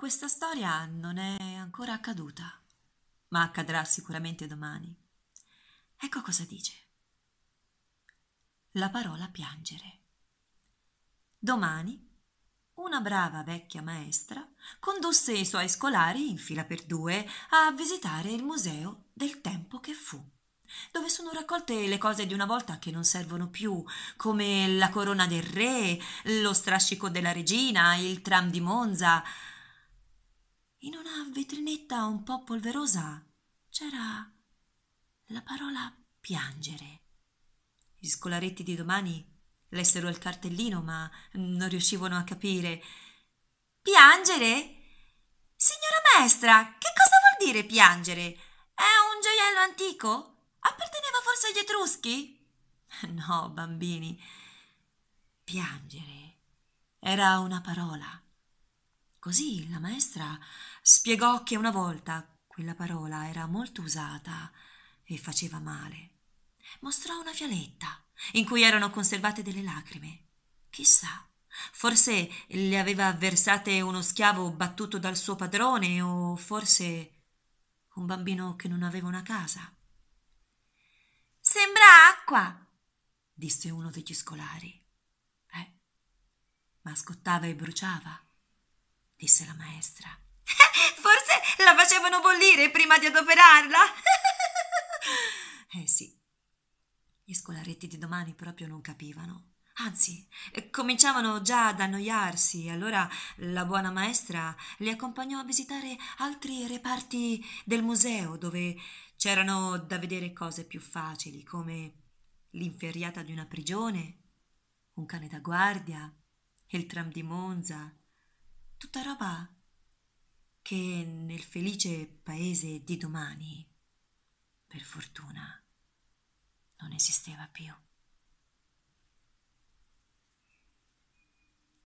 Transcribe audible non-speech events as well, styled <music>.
Questa storia non è ancora accaduta, ma accadrà sicuramente domani. Ecco cosa dice. La parola piangere. Domani una brava vecchia maestra condusse i suoi scolari in fila per due a visitare il museo del tempo che fu, dove sono raccolte le cose di una volta che non servono più, come la corona del re, lo strascico della regina, il tram di Monza, in una vetrinetta un po polverosa c'era la parola piangere. Gli scolaretti di domani lessero il cartellino, ma non riuscivano a capire. Piangere? Signora maestra, che cosa vuol dire piangere? È un gioiello antico? Apparteneva forse agli Etruschi? <laughs> No, bambini. Piangere era una parola Così la maestra spiegò che una volta quella parola era molto usata e faceva male. Mostrò una fialetta in cui erano conservate delle lacrime. Chissà, forse le aveva versate uno schiavo battuto dal suo padrone o forse un bambino che non aveva una casa. Sembra acqua, disse uno degli scolari. Eh, ma scottava e bruciava disse la maestra. <laughs> Forse la facevano bollire prima di adoperarla. <laughs> eh sì. Gli scolaretti di domani proprio non capivano. Anzi, cominciavano già ad annoiarsi, allora la buona maestra li accompagnò a visitare altri reparti del museo dove c'erano da vedere cose più facili come l'inferriata di una prigione, un cane da guardia, il tram di Monza, tutta roba che nel felice paese di domani, per fortuna, non esisteva più.